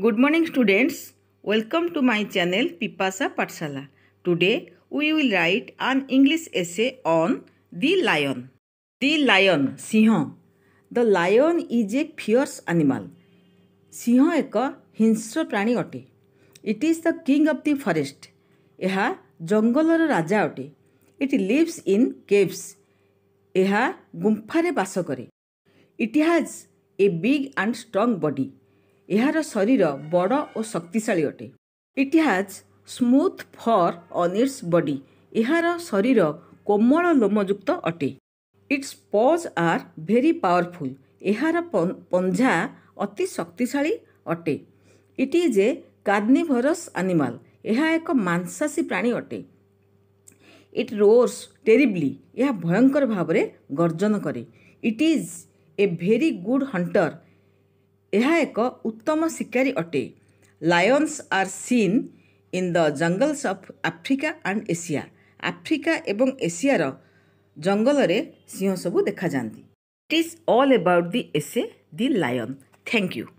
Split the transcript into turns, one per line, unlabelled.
Good morning students. Welcome to my channel Pipasa Patsala. Today we will write an English essay on the lion. The lion, Sihon. The lion is a fierce animal. Sihon eka hinsa prani ote. It is the king of the forest. ଏହା ଜଙ୍ଗଲର ରାଜା ଅଟେ ଇଟ୍ leaves in caves ଏହା ଗୁମ୍ଫାରେ ବାସ କରେ it has a big and strong body ଏହାର ଶରୀର ବଡ଼ ଓ ଶକ୍ତିଶାଳୀ ଅଟେ it has smooth fur on its body ଏହାର ଶରୀର କୋମଳ ଲୋମଯୁକ୍ତ ଅଟେ its paws are very powerful ଏହାର ପଞ୍ଝା ଅତି ଶକ୍ତିଶାଳୀ ଅଟେ ଇଟ୍ ଇଜ୍ ଏ କାର୍ନିଭରସ୍ ଆନିମାଲ୍ ଏହା ଏକ ମାଂସାସୀ ପ୍ରାଣୀ ଅଟେ ଇଟ୍ ରୋର୍ସ ଟେରିବ୍ଲି ଏହା ଭୟଙ୍କର ଭାବରେ ଗର୍ଜନ କରେ it is a very good hunter ଏହା ଏକ ଉତ୍ତମ ଶିକାରୀ ଅଟେ lions are seen in the jungles of Africa and Asia Africa ଏବଂ ଏସିଆର ଜଙ୍ଗଲରେ ସିଂହ ସବୁ ଦେଖାଯାଆନ୍ତି it is all about the essay the lion thank you